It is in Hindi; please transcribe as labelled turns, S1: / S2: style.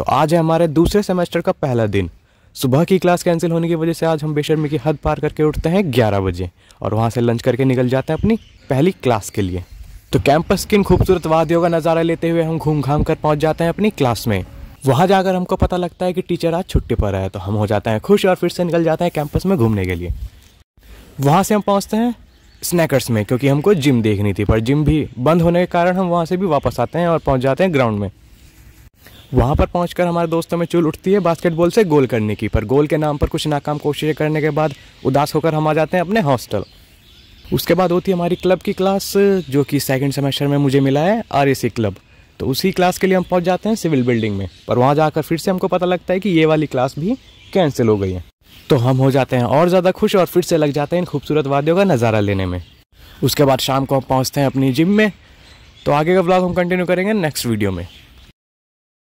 S1: तो आज है हमारे दूसरे सेमेस्टर का पहला दिन सुबह की क्लास कैंसिल होने की वजह से आज हम बेशर्मी की हद पार करके उठते हैं ग्यारह बजे और वहाँ से लंच करके निकल जाते हैं अपनी पहली क्लास के लिए तो कैंपस किन खूबसूरत वादियों का नज़ारा लेते हुए हम घूम घाम कर पहुँच जाते हैं अपनी क्लास में वहाँ जाकर हमको पता लगता है कि टीचर आज छुट्टी पर है तो हम हो जाते हैं खुश और फिर से निकल जाते हैं कैंपस में घूमने के लिए वहाँ से हम पहुँचते हैं स्नैकर्स में क्योंकि हमको जिम देखनी थी पर जिम भी बंद होने के कारण हम वहाँ से भी वापस आते हैं और पहुँच जाते हैं ग्राउंड में वहाँ पर पहुँच हमारे दोस्तों में चूल उठती है बास्केटबॉल से गोल करने की पर गोल के नाम पर कुछ नाकाम कोशिशें करने के बाद उदास होकर हम आ जाते हैं अपने हॉस्टल उसके बाद होती है हमारी क्लब की क्लास जो कि सेकेंड सेमेस्टर में मुझे मिला है आर क्लब तो उसी क्लास के लिए हम पहुंच जाते हैं सिविल बिल्डिंग में पर वहाँ जाकर फिर से हमको पता लगता है कि ये वाली क्लास भी कैंसिल हो गई है तो हम हो जाते हैं और ज़्यादा खुश और फिर से लग जाते हैं इन खूबसूरत वादियों का नज़ारा लेने में उसके बाद शाम को हम पहुँचते हैं अपनी जिम में तो आगे का ब्लॉग हम कंटिन्यू करेंगे नेक्स्ट वीडियो में